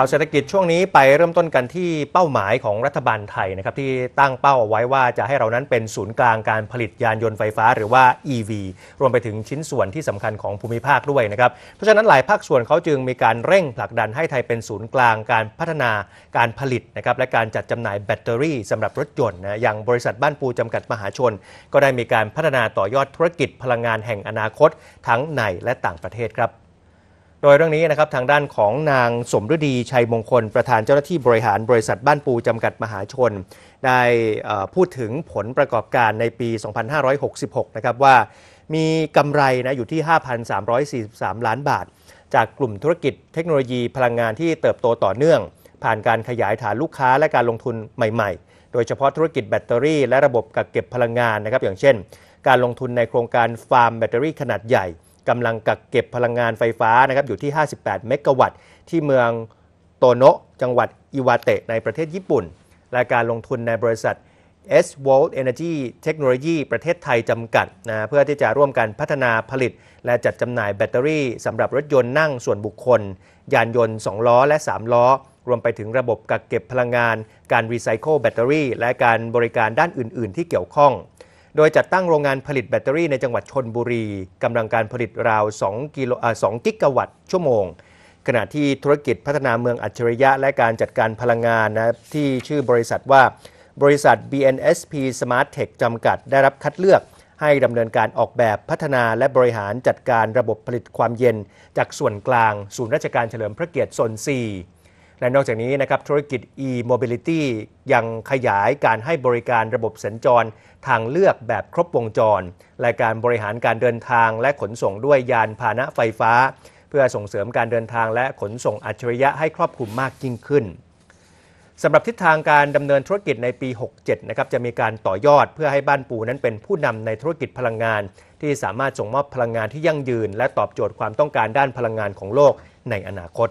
ข่าวเศรษฐกิจช่วงนี้ไปเริ่มต้นกันที่เป้าหมายของรัฐบาลไทยนะครับที่ตั้งเป้าเอาไว้ว่าจะให้เรานั้นเป็นศูนย์กลางการผลิตยานยนต์ไฟฟ้าหรือว่า EV รวมไปถึงชิ้นส่วนที่สำคัญของภูมิภาคด้วยนะครับเพราะฉะนั้นหลายภาคส่วนเขาจึงมีการเร่งผลักดันให้ไทยเป็นศูนย์กลางการพัฒนาการผลิตนะครับและการจัดจำหน่ายแบตเตอรี่สำหรับรถยนต์นะอย่างบริษัทบ้านปูจำกัดมหาชน ก็ได้มีการพัฒนาต่อยอดธุรกิจ พลังงานแห่งอนาคต ทั้งในและต่างประเทศครับโดยเรื่องนี้นะครับทางด้านของนางสมฤดีชัยมงคล ประธานเจ้าหน้าที่บริหารบริษัทบ้านปูจำกัดมหาชน ได้พูดถึงผลประกอบการในปี 2566 นะครับว่ามีกำไรนะอยู่ที่ 5,343 ล้านบาท จากกลุ่มธุรกิจเทคโนโลยีพลังงานที่เติบโตต่อเนื่อง ผ่านการขยายฐานลูกค้าและการลงทุนใหม่ ๆ โดยเฉพาะธุรกิจแบตเตอรี่และระบบกักเก็บพลังงานนะครับอย่างเช่น การลงทุนในโครงการฟาร์มแบตเตอรี่ขนาดใหญ่กำลังกักเก็บพลังงานไฟฟ้านะครับอยู่ที่ 58 เมกะวัตต์ ที่เมืองโตโนะจังหวัด อิวาเตะในประเทศญี่ปุ่น และการลงทุนในบริษัท S w o r l d Energy Technology ประเทศไทยจำกัดนะเพื่อที่จะร่วมกันพัฒนาผลิตและจัดจำหน่ายแบตเตอรี่สำหรับรถยนต์นั่งส่วนบุคคล ยานยนต์ 2 ล้อและ 3 ล้อ รวมไปถึงระบบกักเก็บพลังงานการรีไซเคิลแบตเตอรี่และการบริการด้านอื่น ๆ ที่เกี่ยวข้องโดยจัดตั้งโรงงานผลิตแบตเตอรี่ในจังหวัดชนบุรีกำลังการผลิตราว 2 กิโล2กิกะวัตต์ชั่วโมง ขณะที่ธุรกิจพัฒนาเมืองอัจฉริยะและการจัดการพลังงานนะที่ชื่อบริษัทว่า บริษัท BNSP Smart Tech จำกัดได้รับคัดเลือกให้ดำเนินการออกแบบพัฒนาและบริหารจัดการระบบผลิตความเย็น จากส่วนกลาง ศูนย์ราชการเฉลิมพระเกียรติโซน4และนอกจากนี้นะครับธุรกิจ e-mobility ยังขยายการให้บริการระบบสัญจร ทางเลือกแบบครบวงจร และการบริหารการเดินทางและขนส่งด้วยยานพาหนะไฟฟ้า เพื่อส่งเสริมการเดินทางและขนส่งอัจฉริยะให้ครอบคลุมมากยิ่งขึ้น สำหรับทิศทางการดำเนินธุรกิจในปี 67 นะครับจะมีการต่อยอดเพื่อให้บ้านปูนั้นเป็นผู้นำในธุรกิจพลังงาน ที่สามารถส่งมอบพลังงานที่ยั่งยืน และตอบโจทย์ความต้องการด้านพลังงานของโลกในอนาคต